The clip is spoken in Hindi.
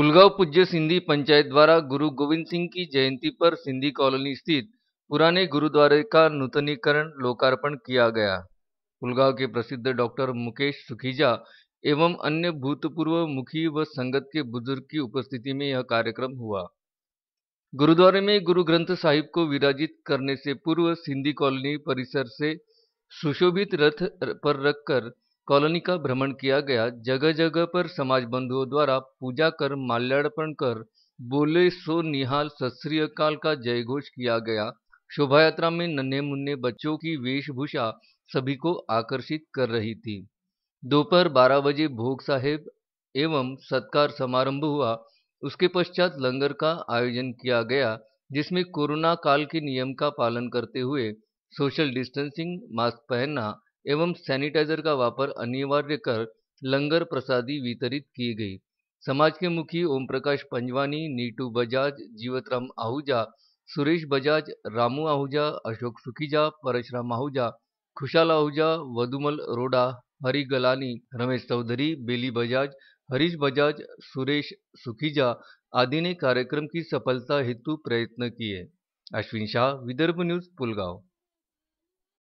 उलगाव पूज्य सिंधी पंचायत द्वारा गुरु गोविंद सिंह की जयंती पर सिंधी कॉलोनी स्थित पुराने गुरुद्वारे का नूतनीकरण लोकार्पण किया गया उलगाव के प्रसिद्ध डॉक्टर मुकेश सुखीजा एवं अन्य भूतपूर्व मुखी व संगत के बुजुर्ग की उपस्थिति में यह कार्यक्रम हुआ गुरुद्वारे में गुरु ग्रंथ साहिब को विराजित करने से पूर्व सिंधी कॉलोनी परिसर से सुशोभित रथ पर रखकर कॉलोनी का भ्रमण किया गया जगह जगह पर समाज बंधुओं द्वारा पूजा कर माल्यार्पण कर बोले सो निहाल सत काल का घोष किया गया शोभा यात्रा में नन्हे मुन्ने बच्चों की वेशभूषा सभी को आकर्षित कर रही थी दोपहर बारह बजे भोग साहेब एवं सत्कार समारंभ हुआ उसके पश्चात लंगर का आयोजन किया गया जिसमें कोरोना काल के नियम का पालन करते हुए सोशल डिस्टेंसिंग मास्क पहनना एवं सैनिटाइजर का वापर अनिवार्य कर लंगर प्रसादी वितरित की गई समाज के मुखी ओम प्रकाश पंजवानी नीटू बजाज जीवतराम आहूजा सुरेश बजाज रामू आहूजा अशोक सुखीजा परशुराम आहूजा खुशाल आहूजा वधुमल रोडा हरि गलानी रमेश चौधरी बेली बजाज हरीश बजाज सुरेश सुखीजा आदि ने कार्यक्रम की सफलता हेतु प्रयत्न किए अश्विन शाह विदर्भ न्यूज पुलगांव